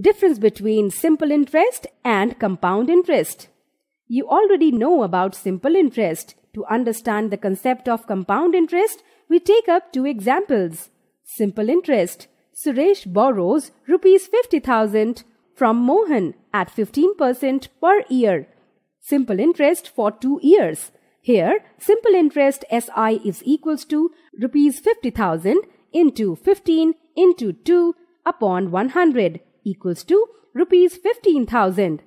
Difference between simple interest and compound interest. You already know about simple interest. To understand the concept of compound interest, we take up two examples. Simple interest. Suresh borrows rupees 50,000 from Mohan at 15% per year. Simple interest for 2 years. Here, simple interest SI is equals to rupees 50,000 into 15 into 2 upon 100 equals to rupees 15,000.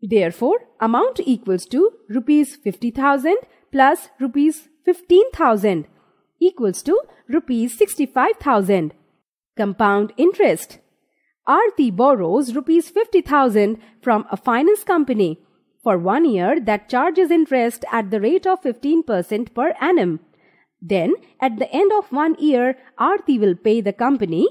Therefore, amount equals to rupees 50,000 plus rupees 15,000 equals to rupees 65,000. Compound interest. Arti borrows rupees 50,000 from a finance company for one year that charges interest at the rate of 15% per annum. Then, at the end of one year, Arti will pay the company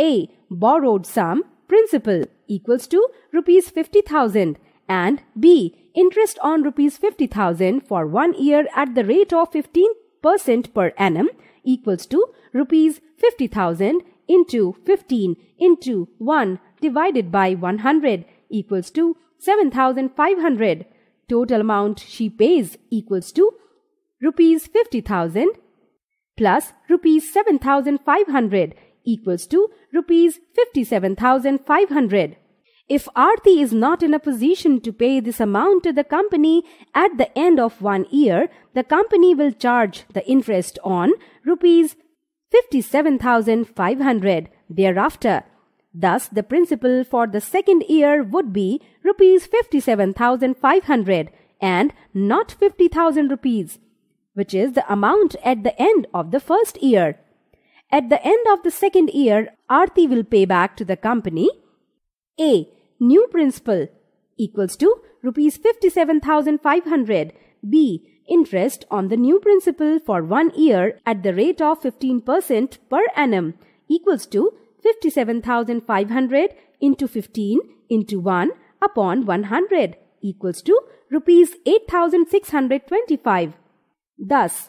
A. Borrowed sum principal equals to rupees 50,000 and B interest on rupees 50,000 for 1 year at the rate of 15% per annum equals to rupees 50,000 into 15 into 1 divided by 100 equals to 7,500. Total amount she pays equals to rupees 50,000 plus rupees 7,500 equals to rupees 57,500. If Aarti is not in a position to pay this amount to the company at the end of one year, the company will charge the interest on rupees 57,500 thereafter. Thus, the principal for the second year would be rupees 57,500 and not 50,000 rupees, which is the amount at the end of the first year. At the end of the second year, Aarti will pay back to the company A. New principal equals to rupees 57,500 B. Interest on the new principal for one year at the rate of 15% per annum equals to 57,500 into 15 into 1 upon 100 equals to rupees 8,625. Thus,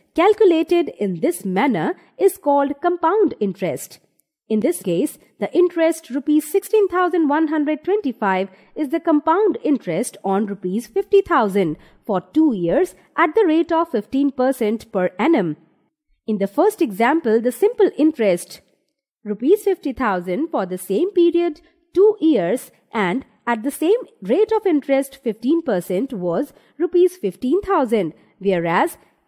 calculated in this manner is called compound interest. In this case, the interest rupees 16125 is the compound interest on rupees 50000 for 2 years at the rate of 15% per annum. In the first example, the simple interest rupees 50000 for the same period 2 years and at the same rate of interest 15% was rupees 15000 whereas